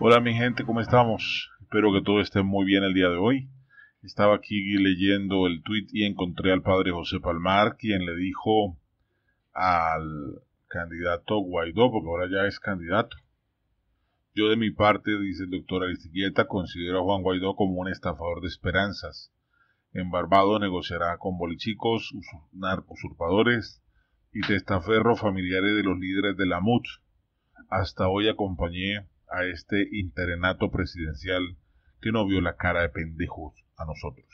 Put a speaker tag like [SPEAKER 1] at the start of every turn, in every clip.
[SPEAKER 1] Hola mi gente, ¿cómo estamos? Espero que todo esté muy bien el día de hoy. Estaba aquí leyendo el tweet y encontré al padre José Palmar, quien le dijo al candidato Guaidó, porque ahora ya es candidato. Yo de mi parte, dice el doctor Aristiquieta, considero a Juan Guaidó como un estafador de esperanzas. En Barbado negociará con bolichicos, usurpadores y testaferros familiares de los líderes de la MUT. Hasta hoy acompañé a este interenato presidencial que no vio la cara de pendejos a nosotros.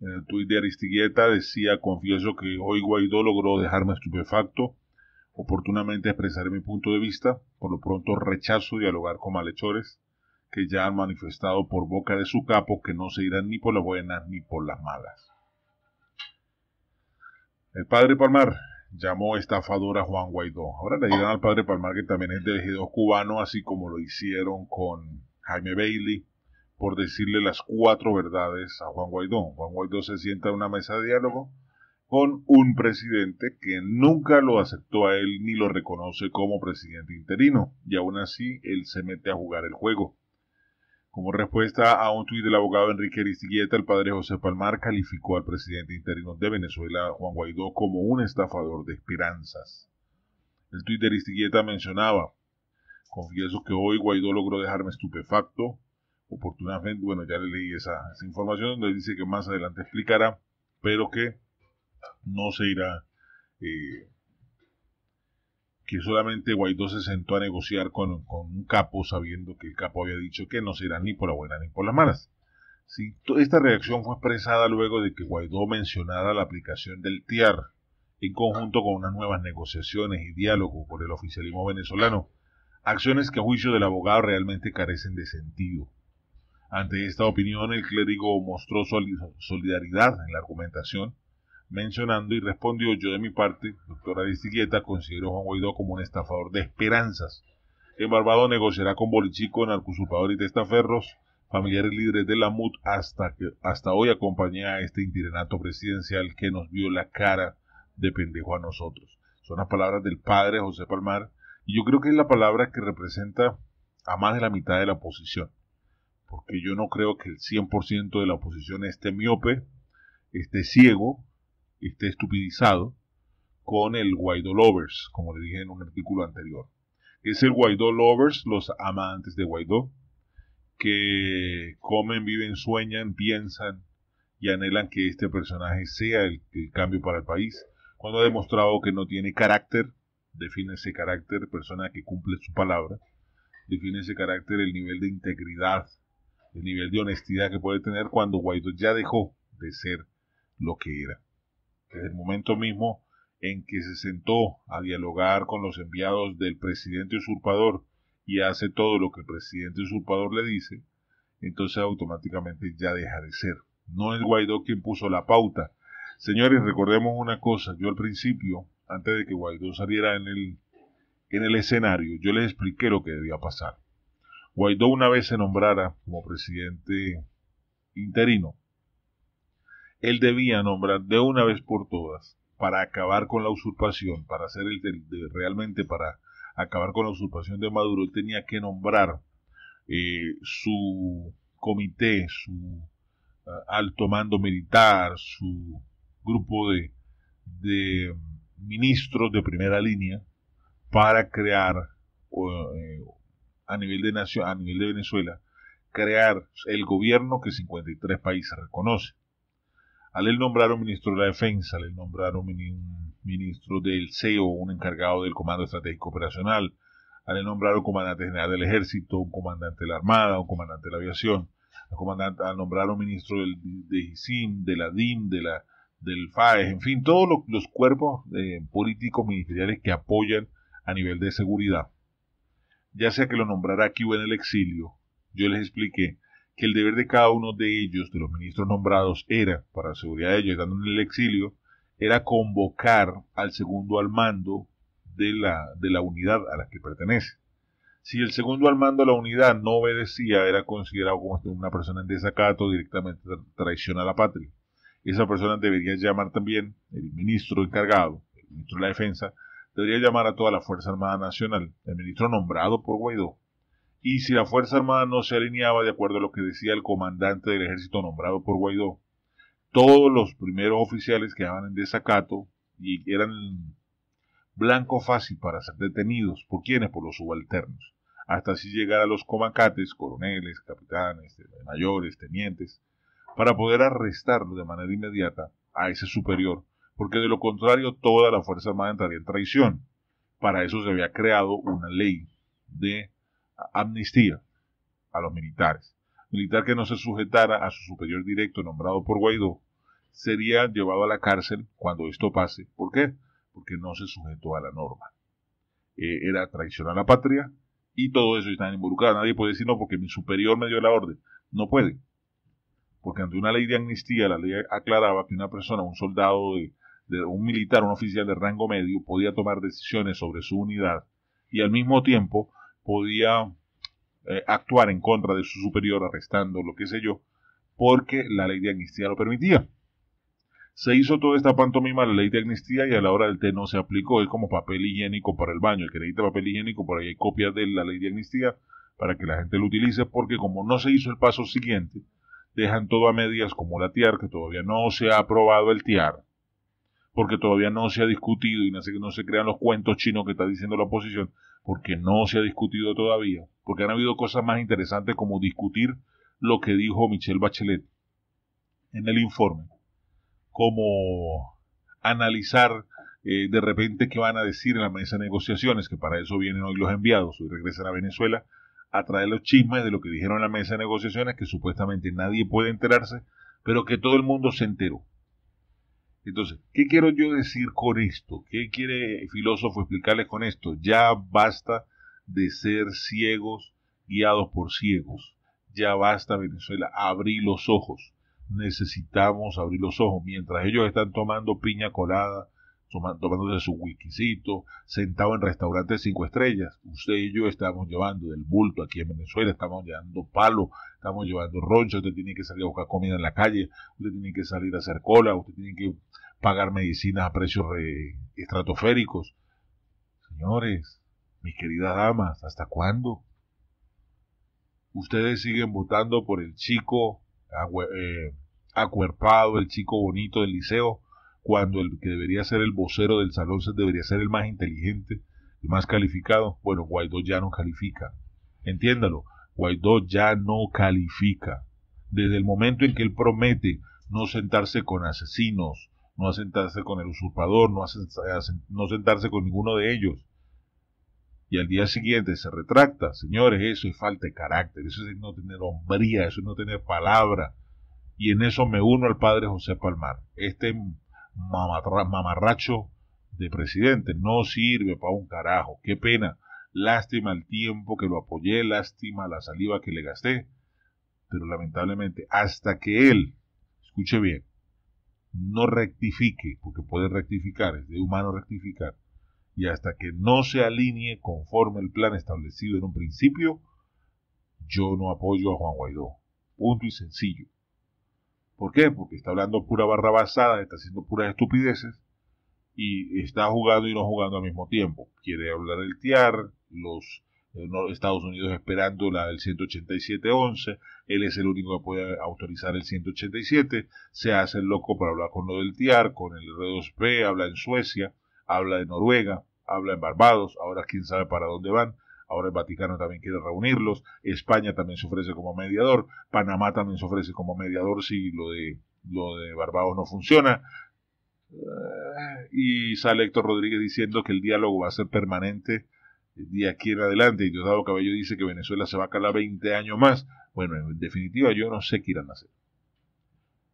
[SPEAKER 1] En el tuit de Aristiguieta decía, confieso que hoy Guaidó logró dejarme estupefacto, oportunamente expresaré mi punto de vista, por lo pronto rechazo dialogar con malhechores que ya han manifestado por boca de su capo que no se irán ni por las buenas ni por las malas. El padre Palmar, llamó estafador a Juan Guaidó. Ahora le dirán al padre Palmar que también es del cubano, así como lo hicieron con Jaime Bailey, por decirle las cuatro verdades a Juan Guaidó. Juan Guaidó se sienta en una mesa de diálogo con un presidente que nunca lo aceptó a él ni lo reconoce como presidente interino, y aún así él se mete a jugar el juego. Como respuesta a un tuit del abogado Enrique Aristigueta, el padre José Palmar calificó al presidente interino de Venezuela, Juan Guaidó, como un estafador de esperanzas. El tuit de Aristigueta mencionaba, confieso que hoy Guaidó logró dejarme estupefacto, oportunamente, bueno, ya le leí esa, información donde dice que más adelante explicará, pero que no se irá eh, que solamente Guaidó se sentó a negociar con, un capo sabiendo que el capo había dicho que no será ni por la buena ni por las malas. ¿Sí? Esta reacción fue expresada luego de que Guaidó mencionara la aplicación del TIAR en conjunto con unas nuevas negociaciones y diálogo con el oficialismo venezolano, acciones que a juicio del abogado realmente carecen de sentido. Ante esta opinión, el clérigo mostró solidaridad en la argumentación, mencionando y respondió yo de mi parte, doctora Distiqueta, considero a Juan Guaidó como un estafador de esperanzas. En Barbado negociará con Bolichico, narcosurpador y testaferros, familiares líderes de la MUT hasta que hasta hoy acompaña a este intirenato presidencial que nos vio la cara de pendejo a nosotros. Son las palabras del padre José Palmar y yo creo que es la palabra que representa a más de la mitad de la oposición, porque yo no creo que el 100% de la oposición esté miope, esté ciego, esté estupidizado con el Guaidó Lovers, como le dije en un artículo anterior. Es el Guaidó Lovers, los amantes de Guaidó, que comen, viven, sueñan, piensan y anhelan que este personaje sea el, cambio para el país, cuando ha demostrado que no tiene carácter, define ese carácter, persona que cumple su palabra, define ese carácter, el nivel de integridad, el nivel de honestidad que puede tener cuando Guaidó ya dejó de ser lo que era desde el momento mismo en que se sentó a dialogar con los enviados del presidente usurpador y hace todo lo que el presidente usurpador le dice, entonces automáticamente ya deja de ser. No es Guaidó quien puso la pauta. Señores, recordemos una cosa, yo al principio, antes de que Guaidó saliera en el, en el escenario, yo les expliqué lo que debía pasar. Guaidó una vez se nombrara como presidente interino, él debía nombrar de una vez por todas, para acabar con la usurpación, para hacer el, realmente para acabar con la usurpación de Maduro, él tenía que nombrar eh, su comité, su ah, alto mando militar, su grupo de, ministros de primera línea para crear eh, a nivel de a nivel de Venezuela, crear el gobierno que 53 países reconocen al él nombraron ministro de la Defensa, le nombraron ministro del CEO, un encargado del Comando Estratégico Operacional, al él nombraron comandante general del Ejército, un comandante de la Armada, un comandante de la Aviación, al, comandante, al nombraron ministro del, de ISIM, de la DIM, de la, del FAES, en fin, todos los, cuerpos eh, políticos ministeriales que apoyan a nivel de seguridad. Ya sea que lo nombrara aquí o en el exilio, yo les expliqué que el deber de cada uno de ellos, de los ministros nombrados, era, para seguridad de ellos, estando en el exilio, era convocar al segundo al mando de la, de la unidad a la que pertenece. Si el segundo al mando de la unidad no obedecía, era considerado como este, una persona en desacato, directamente traición a la patria. Esa persona debería llamar también, el ministro encargado, el ministro de la defensa, debería llamar a toda la Fuerza Armada Nacional, el ministro nombrado por Guaidó, y si la Fuerza Armada no se alineaba de acuerdo a lo que decía el comandante del ejército nombrado por Guaidó, todos los primeros oficiales quedaban en desacato y eran blanco fácil para ser detenidos. ¿Por quiénes? Por los subalternos. Hasta así llegar a los comacates, coroneles, capitanes, mayores, tenientes, para poder arrestarlo de manera inmediata a ese superior, porque de lo contrario toda la Fuerza Armada entraría en traición. Para eso se había creado una ley de amnistía a los militares. Militar que no se sujetara a su superior directo nombrado por Guaidó sería llevado a la cárcel cuando esto pase. ¿Por qué? Porque no se sujetó a la norma. Eh, era traición a la patria y todo eso está involucrado. Nadie puede decir no porque mi superior me dio la orden. No puede. Porque ante una ley de amnistía, la ley aclaraba que una persona, un soldado, de un militar, un oficial de rango medio, podía tomar decisiones sobre su unidad y al mismo tiempo podía eh, actuar en contra de su superior arrestando, lo que sé yo, porque la ley de amnistía lo permitía. Se hizo toda esta pantomima la ley de amnistía y a la hora del té no se aplicó. Es como papel higiénico para el baño. El que necesita papel higiénico, por ahí hay copias de la ley de amnistía para que la gente lo utilice, porque como no se hizo el paso siguiente, dejan todo a medias como la TIAR, que todavía no se ha aprobado el TIAR porque todavía no se ha discutido y no se, no se crean los cuentos chinos que está diciendo la oposición, porque no se ha discutido todavía, porque han habido cosas más interesantes como discutir lo que dijo Michel Bachelet en el informe, como analizar eh, de repente qué van a decir en la mesa de negociaciones, que para eso vienen hoy los enviados, y regresan a Venezuela, a traer los chismes de lo que dijeron en la mesa de negociaciones, que supuestamente nadie puede enterarse, pero que todo el mundo se enteró. Entonces, ¿qué quiero yo decir con esto? ¿Qué quiere el filósofo explicarles con esto? Ya basta de ser ciegos guiados por ciegos. Ya basta, Venezuela, abrir los ojos. Necesitamos abrir los ojos. Mientras ellos están tomando piña colada, tomándose su wikisito, sentado en restaurantes cinco estrellas. Usted y yo estamos llevando del bulto aquí en Venezuela, estamos llevando palo, estamos llevando roncho, usted tiene que salir a buscar comida en la calle, usted tiene que salir a hacer cola, usted tiene que pagar medicinas a precios estratosféricos. Señores, mis queridas damas, ¿hasta cuándo? Ustedes siguen votando por el chico eh, acuerpado, el chico bonito del liceo, cuando el que debería ser el vocero del salón debería ser el más inteligente, el más calificado, bueno, Guaidó ya no califica. Entiéndalo, Guaidó ya no califica. Desde el momento en que él promete no sentarse con asesinos, no sentarse con el usurpador, no, no sentarse con ninguno de ellos, y al día siguiente se retracta, señores, eso es falta de carácter, eso es no tener hombría, eso es no tener palabra. Y en eso me uno al padre José Palmar. Este mamarracho de presidente. No sirve para un carajo. Qué pena. Lástima el tiempo que lo apoyé, lástima la saliva que le gasté. Pero lamentablemente, hasta que él, escuche bien, no rectifique, porque puede rectificar, es de humano rectificar, y hasta que no se alinee conforme el plan establecido en un principio, yo no apoyo a Juan Guaidó. Punto y sencillo. ¿Por qué? Porque está hablando pura barra basada, está haciendo puras estupideces y está jugando y no jugando al mismo tiempo. Quiere hablar del TIAR, los eh, Estados Unidos esperando la del 187-11, él es el único que puede autorizar el 187, se hace el loco para hablar con lo del TIAR, con el R2P, habla en Suecia, habla de Noruega, habla en Barbados, ahora quién sabe para dónde van, ahora el Vaticano también quiere reunirlos, España también se ofrece como mediador, Panamá también se ofrece como mediador si lo de, lo de Barbados no funciona. Eh, y sale Héctor Rodríguez diciendo que el diálogo va a ser permanente de aquí en adelante. Y Diosdado Cabello dice que Venezuela se va a calar 20 años más. Bueno, en definitiva, yo no sé qué irán a hacer.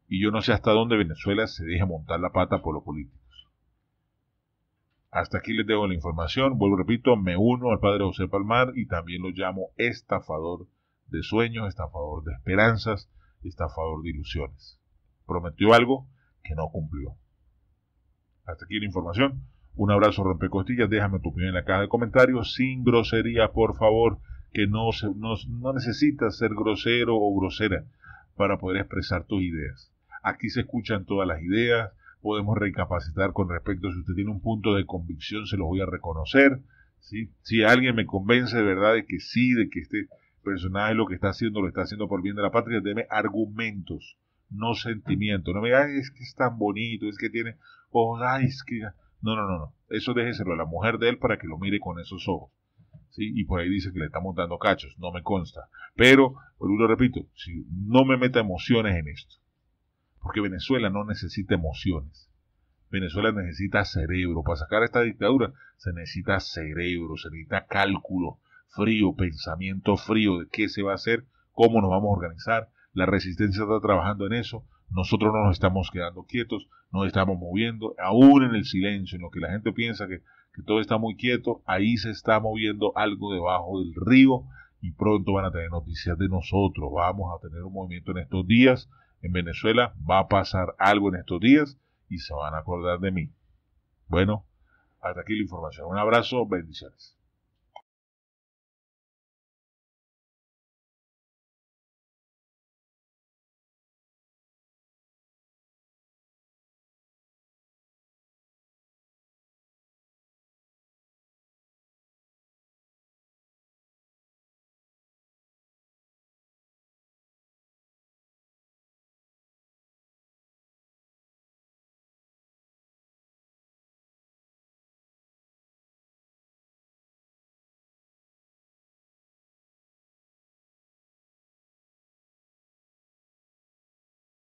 [SPEAKER 1] Y yo no sé hasta dónde Venezuela se deja montar la pata por lo político. Hasta aquí les dejo la información. Vuelvo, repito, me uno al padre José Palmar y también lo llamo estafador de sueños, estafador de esperanzas, estafador de ilusiones. Prometió algo que no cumplió. Hasta aquí la información. Un abrazo rompecostillas, déjame tu opinión en la caja de comentarios, sin grosería, por favor, que no, no, necesitas ser grosero o grosera para poder expresar tus ideas. Aquí se escuchan todas las ideas, podemos recapacitar con respecto. Si usted tiene un punto de convicción, se lo voy a reconocer. ¿sí? Si alguien me convence de verdad de que sí, de que este personaje lo que está haciendo, lo está haciendo por bien de la patria, deme argumentos, no sentimientos. No me diga, es que es tan bonito, es que tiene ojos, que... No, no, no, no. Eso déjeselo a la mujer de él para que lo mire con esos ojos. ¿Sí? Y por ahí dice que le está montando cachos, no me consta. Pero, por uno repito, si no me meta emociones en esto porque Venezuela no necesita emociones. Venezuela necesita cerebro. Para sacar esta dictadura se necesita cerebro, se necesita cálculo frío, pensamiento frío de qué se va a hacer, cómo nos vamos a organizar. La resistencia está trabajando en eso. Nosotros no nos estamos quedando quietos, nos estamos moviendo, aún en el silencio, en lo que la gente piensa que, que todo está muy quieto, ahí se está moviendo algo debajo del río y pronto van a tener noticias de nosotros. Vamos a tener un movimiento en estos días en Venezuela va a pasar algo en estos días y se van a acordar de mí. Bueno, hasta aquí la información. Un abrazo, bendiciones.